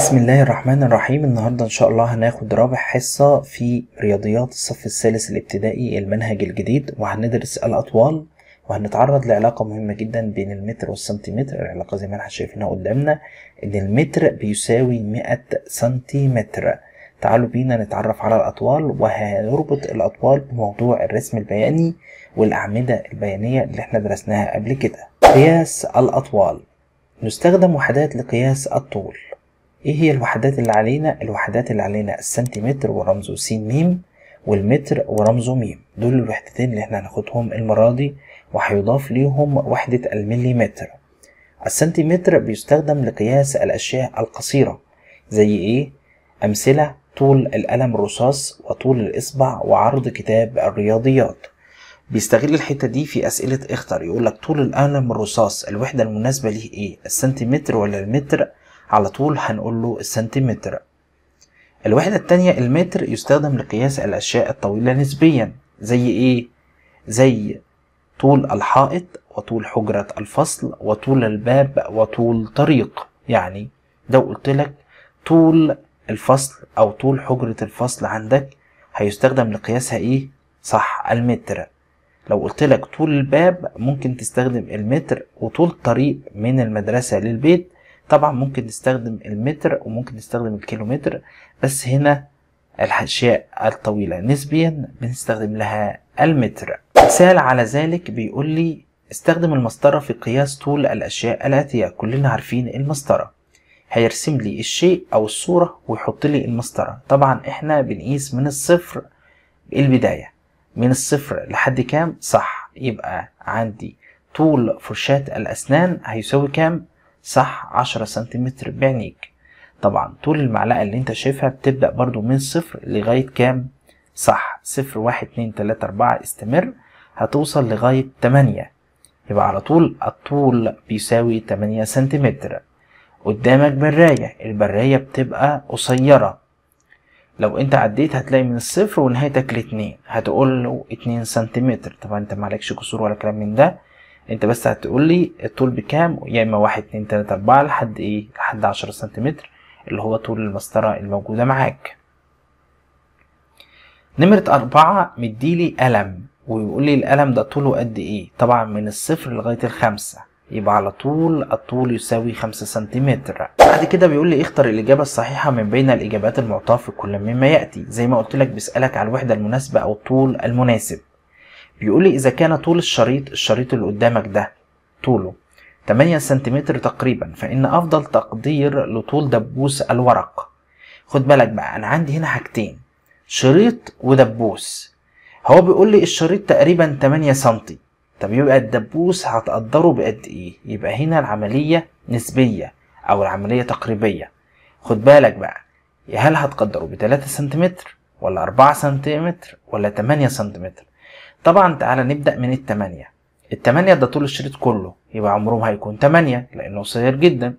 بسم الله الرحمن الرحيم النهاردة إن شاء الله هناخد رابع حصة في رياضيات الصف الثالث الابتدائي المنهج الجديد وهندرس الأطوال وهنتعرض لعلاقة مهمة جدا بين المتر والسنتيمتر العلاقة زي ما احنا شايفينها قدامنا إن المتر بيساوي مئة سنتيمتر تعالوا بينا نتعرف على الأطوال وهنربط الأطوال بموضوع الرسم البياني والأعمدة البيانية اللي احنا درسناها قبل كده قياس الأطوال نستخدم وحدات لقياس الطول ايه هي الوحدات اللي علينا الوحدات اللي علينا السنتيمتر ورمزه س م والمتر ورمزه م دول الوحدتين اللي احنا هناخدهم المرة دي وهيضاف ليهم وحدة المليمتر السنتيمتر بيستخدم لقياس الأشياء القصيرة زي ايه؟ أمثلة طول القلم الرصاص وطول الإصبع وعرض كتاب الرياضيات بيستغل الحتة دي في أسئلة اختر يقولك طول القلم الرصاص الوحدة المناسبة ليه ايه؟ السنتيمتر ولا المتر على طول هنقول له السنتيمتر الوحدة التانية المتر يستخدم لقياس الأشياء الطويلة نسبيا زي إيه؟ زي طول الحائط وطول حجرة الفصل وطول الباب وطول طريق يعني لو قلت لك طول الفصل أو طول حجرة الفصل عندك هيستخدم لقياسها إيه؟ صح المتر لو قلت لك طول الباب ممكن تستخدم المتر وطول طريق من المدرسة للبيت طبعا ممكن نستخدم المتر وممكن نستخدم الكيلومتر بس هنا الأشياء الطويلة نسبيا بنستخدم لها المتر مثال على ذلك بيقول لي استخدم المسطرة في قياس طول الأشياء الآتية كلنا عارفين المسطرة هيرسم لي الشيء أو الصورة ويحط لي المسطرة طبعا إحنا بنقيس من الصفر البداية من الصفر لحد كام صح يبقى عندي طول فرشاة الأسنان هيساوي كام صح عشرة سنتيمتر بعينيك طبعا طول المعلقة اللي انت شايفها بتبدأ برضو من صفر لغاية كام صح صفر واحد اتنين تلاتة اربعة استمر هتوصل لغاية تمانية يبقى على طول الطول بيساوي تمانية سنتيمتر قدامك براية البراية بتبقى قصيرة لو انت عديت هتلاقي من الصفر ونهايتك لاتنين هتقول له اتنين سنتيمتر طبعا انت معلكش كسور ولا كلام من ده انت بس هتقول لي الطول بكام يا اما واحد اتنين تلاتة اربعة لحد ايه لحد عشرة سنتيمتر اللي هو طول المسطرة الموجودة معاك نمرة أربعة مديلي ألم ويقول لي القلم ده طوله قد ايه طبعا من الصفر لغاية الخمسة يبقى على طول الطول يساوي خمسة سنتيمتر بعد كده بيقول لي اختر الإجابة الصحيحة من بين الإجابات المعطاة في كل مما يأتي زي ما قلت لك بيسألك على الوحدة المناسبة أو الطول المناسب بيقول لي إذا كان طول الشريط الشريط اللي قدامك ده طوله 8 سنتيمتر تقريبا فإن أفضل تقدير لطول دبوس الورق خد بالك بقى أنا عندي هنا حاجتين شريط ودبوس هو بيقول لي الشريط تقريبا 8 سنتي طب يبقى الدبوس هتقدره بقد إيه يبقى هنا العملية نسبية أو العملية تقريبية خد بالك بقى هل هتقدره ب 3 سنتيمتر ولا 4 سنتيمتر ولا 8 سنتيمتر طبعا تعالى نبدأ من التمانية التمانية ده طول الشريط كله يبقى عمرهم هيكون تمانية لأنه صغير جدا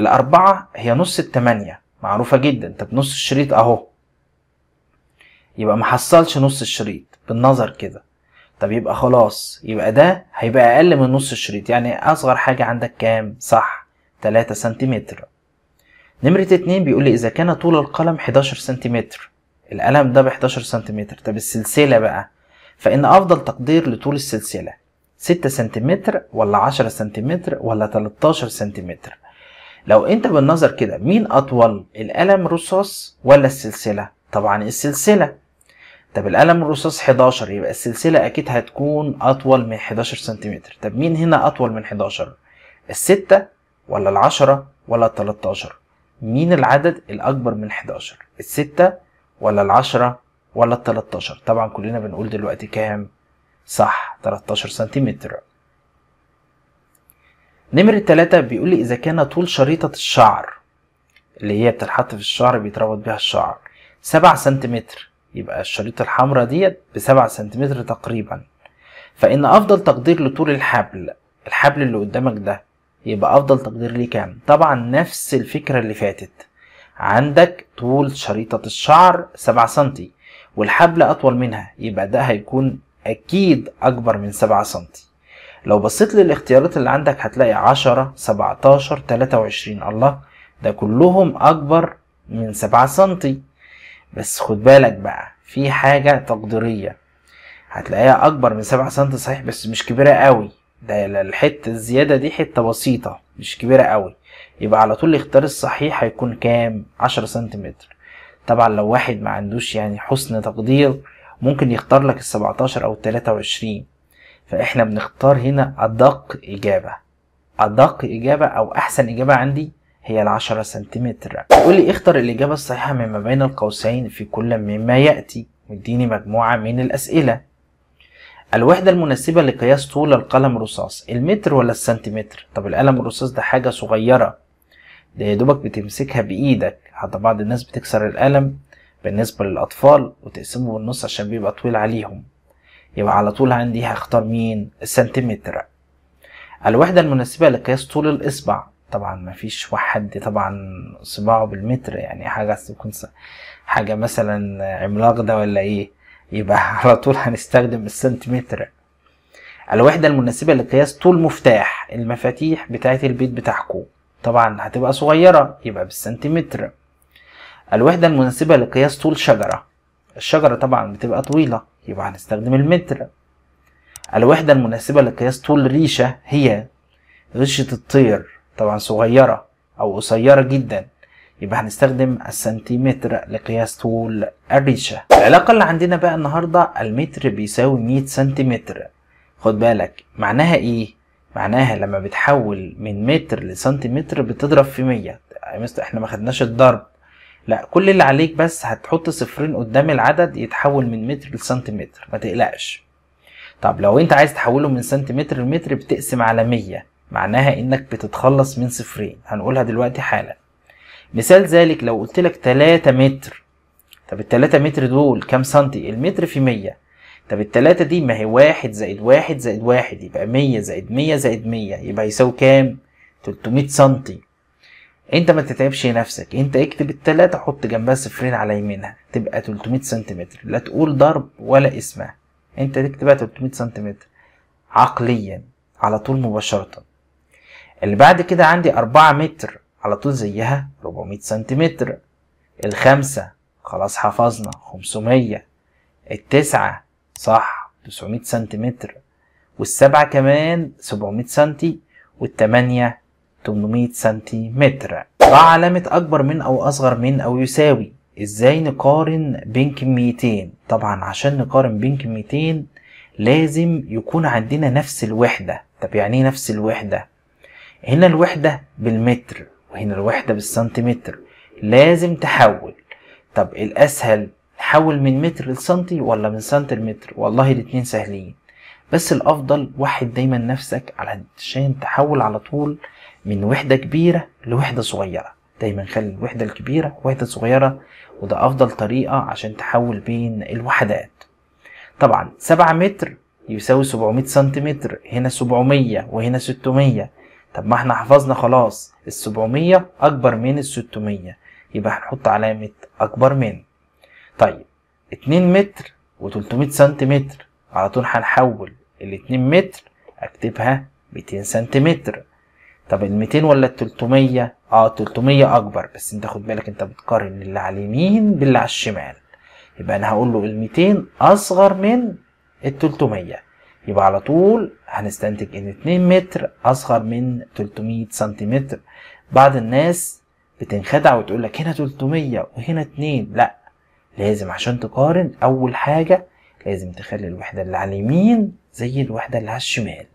الأربعة هي نص التمانية معروفة جدا طب نص الشريط أهو يبقى محصلش نص الشريط بالنظر كده طب يبقى خلاص يبقى ده هيبقى أقل من نص الشريط يعني أصغر حاجة عندك كام صح 3 سنتيمتر نمرة اتنين بيقول لي إذا كان طول القلم 11 سنتيمتر القلم ده ب 11 سنتيمتر طب السلسلة بقى فإن أفضل تقدير لطول السلسلة 6 سنتيمتر ولا 10 سنتيمتر ولا 13 سنتيمتر لو انت بالنظر كده مين اطول القلم الرصاص ولا السلسله طبعا السلسله طب القلم الرصاص 11 يبقى السلسله اكيد هتكون اطول من 11 سنتيمتر طب مين هنا اطول من 11 الستة ولا العشرة ولا ال 13 مين العدد الاكبر من 11 الستة ولا العشرة ولا ال 13 طبعا كلنا بنقول دلوقتي كام صح 13 سنتيمتر نمرة تلاتة بيقول لي إذا كان طول شريطة الشعر اللي هي بتتحط في الشعر بيتربط بيها الشعر سبعة سنتيمتر يبقى الشريطة الحمراء ديت بسبعة سنتيمتر تقريبا فإن أفضل تقدير لطول الحبل الحبل اللي قدامك ده يبقى أفضل تقدير ليه كام؟ طبعا نفس الفكرة اللي فاتت عندك طول شريطة الشعر سبعة سنتي والحبل أطول منها يبقى ده هيكون أكيد أكبر من سبعة سنتي لو بصيت للاختيارات اللي عندك هتلاقي عشرة سبعتاشر تلاتة وعشرين الله ده كلهم أكبر من سبعة سنتي بس خد بالك بقى في حاجة تقديرية هتلاقيها أكبر من سبعة سنتي صحيح بس مش كبيرة قوي ده الحتة الزيادة دي حتة بسيطة مش كبيرة قوي يبقى على طول الاختيار الصحيح هيكون كام عشرة سنتيمتر طبعا لو واحد ما عندوش يعني حسن تقدير ممكن يختار لك السبعتاشر او التلاتة وعشرين فاحنا بنختار هنا ادق اجابة ادق اجابة او احسن اجابة عندي هي العشرة سنتيمتر قولي لي إيه اختر الاجابة الصحيحة مما بين القوسين في كل مما يأتي واديني مجموعة من الاسئلة الوحدة المناسبة لقياس طول القلم الرصاص المتر ولا السنتيمتر طب القلم الرصاص ده حاجة صغيرة ده يا دوبك بتمسكها بايدك حتى بعض الناس بتكسر القلم بالنسبة للأطفال وتقسمه بالنص عشان بيبقى طويل عليهم يبقى على طول عندي هختار مين السنتيمتر الوحدة المناسبة لقياس طول الإصبع طبعا مفيش حد طبعا صباعه بالمتر يعني حاجة تكون حاجة مثلا عملاق ده ولا ايه يبقى على طول هنستخدم السنتيمتر الوحدة المناسبة لقياس طول مفتاح المفاتيح بتاعت البيت بتاعكم طبعا هتبقى صغيرة يبقى بالسنتيمتر الوحدة المناسبة لقياس طول شجرة الشجرة طبعا بتبقى طويلة يبقى هنستخدم المتر الوحدة المناسبة لقياس طول ريشة هي ريشة الطير طبعا صغيرة أو قصيرة جدا يبقى هنستخدم السنتيمتر لقياس طول الريشة العلاقة اللي عندنا بقى النهاردة المتر بيساوي 100 سنتيمتر خد بالك معناها ايه معناها لما بتحول من متر لسنتيمتر بتضرب في مية يعني احنا ما خدناش الضرب لا كل اللي عليك بس هتحط صفرين قدام العدد يتحول من متر لسنتيمتر ما تقلقش طب لو انت عايز تحوله من سنتيمتر لمتر بتقسم على مية معناها انك بتتخلص من صفرين هنقولها دلوقتي حالا مثال ذلك لو قلت لك 3 متر طب ال 3 متر دول كام سنتي المتر في 100 طب التلاتة دي ما هي واحد زائد واحد زائد واحد يبقى مية زائد مية زائد مية يبقى يساوي كام؟ تلتمية سنتي انت ما تتعبش نفسك انت اكتب التلاتة حط جنبها صفرين على يمينها تبقى تلتمية سنتيمتر لا تقول ضرب ولا اسمها انت تكتبها تلتمية سنتيمتر عقليا على طول مباشرة اللي بعد كده عندي أربعة متر على طول زيها ربعمية سنتيمتر الخمسة خلاص حفظنا خمسمية التسعة صح 900 سنتيمتر والسبعة كمان 700 سنتي والتمانية 800 سنتيمتر ضع علامة أكبر من أو أصغر من أو يساوي إزاي نقارن بين كميتين طبعا عشان نقارن بين كميتين لازم يكون عندنا نفس الوحدة طب يعني ايه نفس الوحدة هنا الوحدة بالمتر وهنا الوحدة بالسنتيمتر لازم تحول طب الأسهل حول من متر لسنتي ولا من سنتي لمتر والله الاتنين سهلين بس الافضل وحد دايما نفسك علشان تحول على طول من وحده كبيره لوحده صغيره دايما خلي الوحده الكبيره وحده صغيره وده افضل طريقه عشان تحول بين الوحدات طبعا سبعة متر يساوي سبعمية سنتيمتر هنا سبعمية وهنا ستمية طب ما احنا حفظنا خلاص السبعمية اكبر من الستمية يبقى هنحط علامة اكبر من طيب 2 متر و300 سنتيمتر على طول هنحول ال 2 متر اكتبها 200 سنتيمتر طب ال 200 ولا ال 300 اه 300 اكبر بس انت خد بالك انت بتقارن اللي على اليمين باللي على الشمال يبقى انا هقول له ال 200 اصغر من ال 300 يبقى على طول هنستنتج ان 2 متر اصغر من 300 سنتيمتر بعض الناس بتنخدع وتقول لك هنا 300 وهنا 2 لا لازم عشان تقارن أول حاجة لازم تخلي الوحدة اللي على اليمين زي الوحدة اللي على الشمال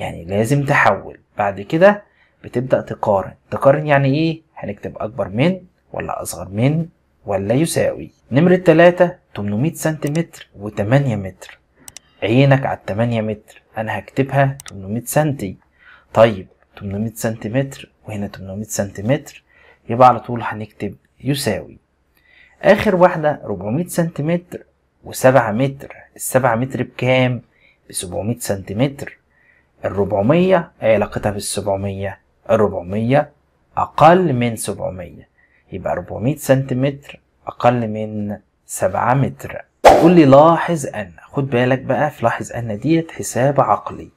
يعني لازم تحول بعد كده بتبدأ تقارن تقارن يعني إيه؟ هنكتب أكبر من ولا أصغر من ولا يساوي نمرة تلاتة 800 سنتيمتر و8 متر عينك على 8 متر أنا هكتبها 800 سنتي طيب 800 سنتيمتر وهنا 800 سنتيمتر يبقى على طول هنكتب يساوي اخر واحده 400 سنتيمتر و7 متر ال7 متر بكام ب 700 سنتيمتر الربعمية ايه علاقتها بال700 ال400 اقل من 700 يبقى 400 سنتيمتر اقل من 7 متر بيقول لي لاحظ ان خد بالك بقى في لاحظ ان ديت حساب عقلي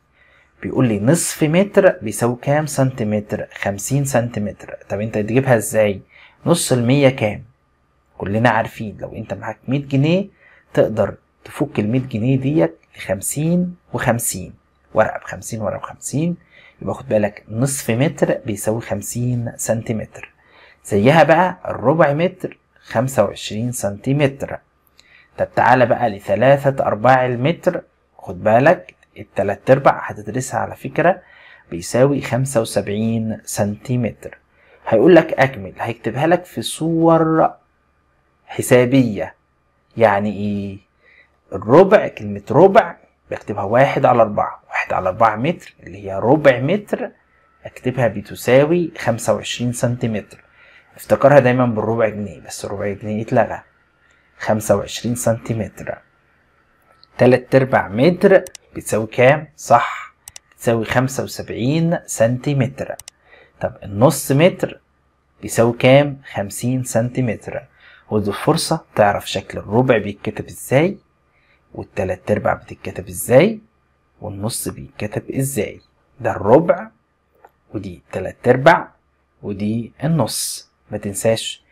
بيقول لي نصف متر بيساوي كام سنتيمتر 50 سنتيمتر طب انت تجيبها ازاي نص المية كام كلنا عارفين لو انت معاك 100 جنيه تقدر تفك ال 100 جنيه ديت ل 50 و50 ورقه ب 50 ورقه ب 50 يبقى خد بالك نصف متر بيساوي 50 سنتيمتر زيها بقى الربع متر 25 سنتيمتر طب تعالى بقى لثلاثة أرباع المتر خد بالك التلات أرباع هتدرسها على فكرة بيساوي 75 سنتيمتر هيقول لك أكمل هيكتبها لك في صور حسابية يعني ايه الربع كلمة ربع بكتبها واحد على أربعة واحد على أربعة متر اللي هي ربع متر أكتبها بتساوي خمسة وعشرين سنتيمتر افتكرها دايما بالربع جنيه بس الربع جنيه اتلغى خمسة وعشرين سنتيمتر تلات أرباع متر بتساوي كام؟ صح بتساوي خمسة وسبعين سنتيمتر طب النص متر بيساوي كام؟ خمسين سنتيمتر خد الفرصة تعرف شكل الربع بيتكتب ازاي والتلات ارباع بتتكتب ازاي والنص بيتكتب ازاي ده الربع ودي التلات ارباع ودي النص ما تنساش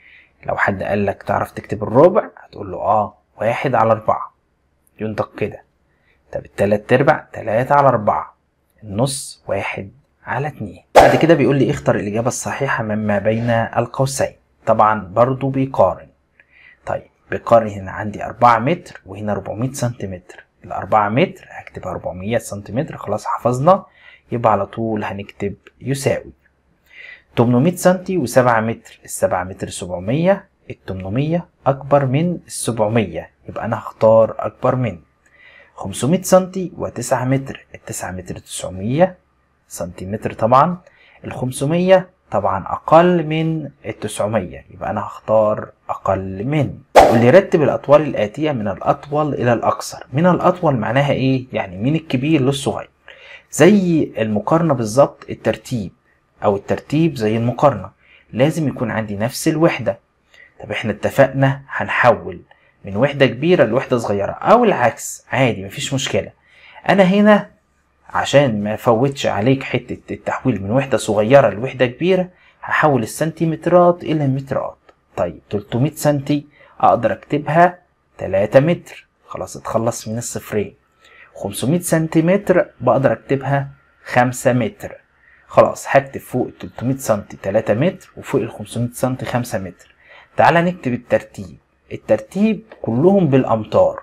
لو حد قال لك تعرف تكتب الربع هتقول له اه واحد على اربعة ينطق كده طب التلات ارباع تلاتة على اربعة النص واحد على اتنين بعد كده بيقول لي اختر الاجابة الصحيحة مما بين القوسين طبعا برضو بيقارن طيب بقارن هنا عندي 4 متر وهنا 400 سنتيمتر ال 4 متر هكتبها 400 سنتيمتر خلاص حفظنا يبقى على طول هنكتب يساوي 800 سنتي و7 متر ال 7 متر 700 ال 800 أكبر من ال 700 يبقى أنا هختار أكبر من 500 سنتي و9 متر ال 9 متر 900 سنتيمتر طبعا ال 500 طبعا اقل من ال 900 يبقى انا هختار اقل من واللي يرتب الاطوال الاتيه من الاطول الى الاقصر من الاطول معناها ايه يعني من الكبير للصغير زي المقارنه بالظبط الترتيب او الترتيب زي المقارنه لازم يكون عندي نفس الوحده طب احنا اتفقنا هنحول من وحده كبيره لوحده صغيره او العكس عادي مفيش مشكله انا هنا عشان ما فوتش عليك حتة التحويل من وحدة صغيرة لوحدة كبيرة هحول السنتيمترات إلى مترات طيب 300 سنتي أقدر أكتبها 3 متر خلاص اتخلص من الصفرين 500 سنتيمتر بقدر أكتبها 5 متر خلاص هكتب فوق 300 سنتي 3 متر وفوق 500 سنتي 5 متر تعال نكتب الترتيب الترتيب كلهم بالأمتار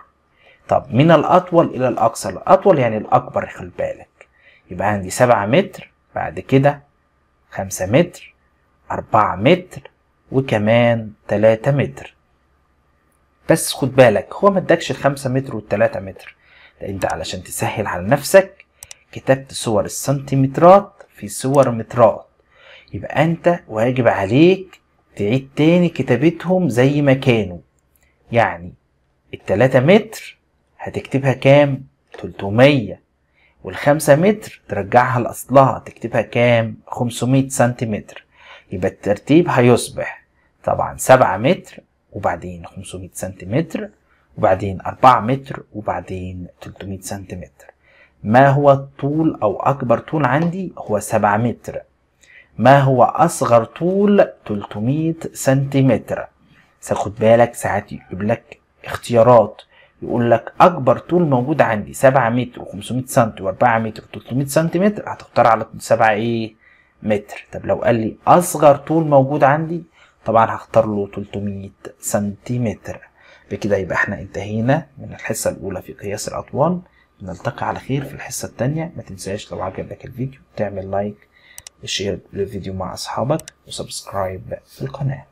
طب من الأطول إلى الأقصر الأطول يعني الأكبر خلي بالك يبقى عندي سبعة متر بعد كده خمسة متر أربعة متر وكمان تلاتة متر بس خد بالك هو ما ادكش الخمسة متر والتلاتة متر ده انت علشان تسهل على نفسك كتبت صور السنتيمترات في صور مترات يبقى انت واجب عليك تعيد تاني كتابتهم زي ما كانوا يعني التلاتة متر هتكتبها كام 300 والخمسة متر ترجعها لأصلها تكتبها كام 500 سنتيمتر يبقى الترتيب هيصبح طبعا 7 متر وبعدين 500 سنتيمتر وبعدين 4 متر وبعدين 300 سنتيمتر ما هو الطول أو أكبر طول عندي هو 7 متر ما هو أصغر طول 300 سنتيمتر ساخد بالك ساعات يجيب لك اختيارات يقول لك اكبر طول موجود عندي 7 متر و500 سم و4 متر و300 سم هتختار على 7 ايه متر طب لو قال لي اصغر طول موجود عندي طبعا هختار له 300 سنتيمتر بكده يبقى احنا انتهينا من الحصه الاولى في قياس الاطوال نلتقي على خير في الحصه الثانيه ما تنساش لو عجبك الفيديو تعمل لايك وشير للفيديو مع اصحابك وسبسكرايب في القناه